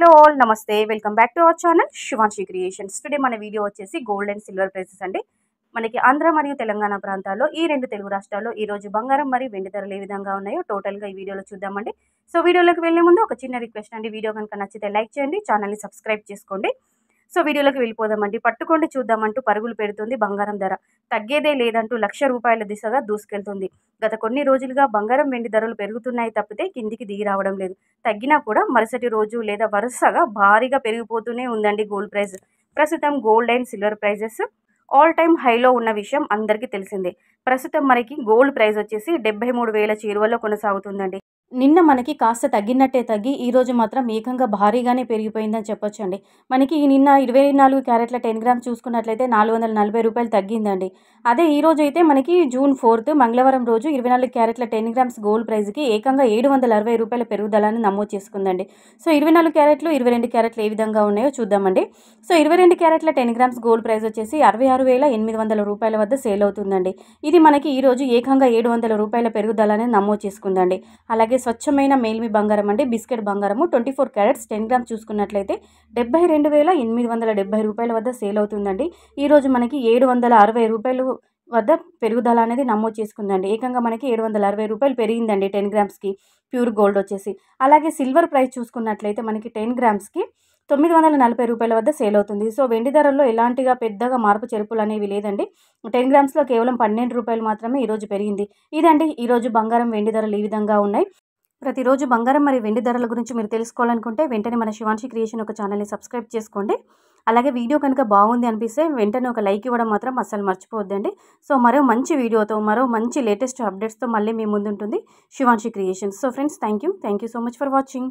hello all నమస్తే welcome back to our channel Shivanshi creations today మన video వచ్చేసి gold and silver prices అండి మనకి ఆంధ్ర మరియు తెలంగాణ ప్రాంతాల్లో ఈ రెండు తెలుగు రాష్ట్రాల్లో ఈరోజు బంగారం మరియు వెండి ధరలు ఏ విధంగా ఉన్నాయో టోటల్గా ఈ వీడియోలో చూద్దామండి సో వీడియోలోకి వెళ్ళే ముందు ఒక చిన్న రిక్వెస్ట్ అండి వీడియో కనుక నచ్చితే లైక్ చేయండి ఛానల్ని సబ్స్క్రైబ్ చేసుకోండి సో వీడియోలోకి వెళ్ళిపోదామండి పట్టుకోండి చూద్దామంటూ పరుగులు పెడుతుంది బంగారం ధర తగ్గేదే లేదంటూ లక్ష రూపాయల దిశగా దూసుకెళ్తుంది గత కొన్ని రోజులుగా బంగారం వెండి ధరలు పెరుగుతున్నాయి తప్పితే కిందికి దిగి రావడం లేదు తగ్గినా కూడా మరుసటి రోజు లేదా వరుసగా భారీగా పెరిగిపోతూనే ఉందండి గోల్డ్ ప్రైస్ ప్రస్తుతం gold and silver prices all time హైలో ఉన్న విషయం అందరికీ తెలిసిందే ప్రస్తుతం మనకి గోల్డ్ ప్రైస్ వచ్చేసి డెబ్బై మూడు వేల చేరువలో కొనసాగుతుందండి నిన్న మనకి కాస్త తగ్గినట్టే తగ్గి ఈరోజు మాత్రం ఏకంగా భారీగానే పెరిగిపోయిందని చెప్పొచ్చండి మనకి నిన్న ఇరవై నాలుగు క్యారెట్ల టెన్ గ్రామ్స్ చూసుకున్నట్లయితే నాలుగు వందల నలభై రూపాయలు తగ్గిందండి అదే ఈ రోజు అయితే మనకి జూన్ ఫోర్త్ మంగళవారం రోజు ఇరవై నాలుగు క్యారెట్ల టెన్ గ్రామ్స్ గోల్డ్ ప్రైస్కి ఏకంగా ఏడు వందల అరవై రూపాయల పెరుగుదలని నమోదు చేసుకుందండి సో ఇరవై నాలుగు క్యారెట్లు ఇరవై రెండు క్యారెట్లు ఏ విధంగా ఉన్నాయో చూద్దామండి సో ఇరవై రెండు క్యారెట్ల టెన్ గ్రామ్స్ గోల్డ్ ప్రైస్ వచ్చేసి అరవై ఆరు వేల ఎనిమిది వందల రూపాయల వద్ద సేల్ అవుతుందండి ఇది మనకి ఈరోజు ఏకంగా ఏడు వందల రూపాయల పెరుగుదలని నమోదు చేసుకుందండి అలాగే అలాగే స్వచ్ఛమైన మేల్మి బంగారం అంటే బిస్కెట్ బంగారము twenty four carats ten grams చూసుకున్నట్లయితే డెబ్బై రెండు వేల ఎనిమిది వందల డెబ్బై రూపాయల వద్ద సేల్ అవుతుందండి ఈరోజు మనకి ఏడు వందల అరవై రూపాయలు వద్ద పెరుగుదల అనేది నమోదు చేసుకుందండి ఏకంగా మనకి ఏడు వందల అరవై రూపాయలు పెరిగిందండి టెన్ గ్రామ్స్కి ప్యూర్ గోల్డ్ వచ్చేసి అలాగే సిల్వర్ ప్రైస్ చూసుకున్నట్లయితే మనకి టెన్ గ్రామ్స్కి తొమ్మిది వందల నలభై రూపాయల వద్ద సేల్ అవుతుంది సో వెండి ధరల్లో ఎలాంటిగా పెద్దగా మార్పు చెరుపులు అనేవి లేదండి టెన్ గ్రామ్స్లో కేవలం పన్నెండు రూపాయలు మాత్రమే ఈరోజు పెరిగింది ఇదండి ఈరోజు బంగారం వెండి ధరలు ఈ విధంగా ఉన్నాయి ప్రతిరోజు బంగారం మరియు వెండి ధరల గురించి మీరు తెలుసుకోవాలనుకుంటే వెంటనే మన శివాంశి క్రియేషన్ ఒక ఛానల్ని సబ్స్క్రైబ్ చేసుకోండి అలాగే వీడియో కనుక బాగుంది అనిపిస్తే వెంటనే ఒక లైక్ ఇవ్వడం మాత్రం అస్సలు మర్చిపోవద్దండి సో మరో మంచి వీడియోతో మరో మంచి లేటెస్ట్ అప్డేట్స్తో మళ్ళీ మీ ముందుంటుంది Shivanshi creation so friends thank you thank you so much for watching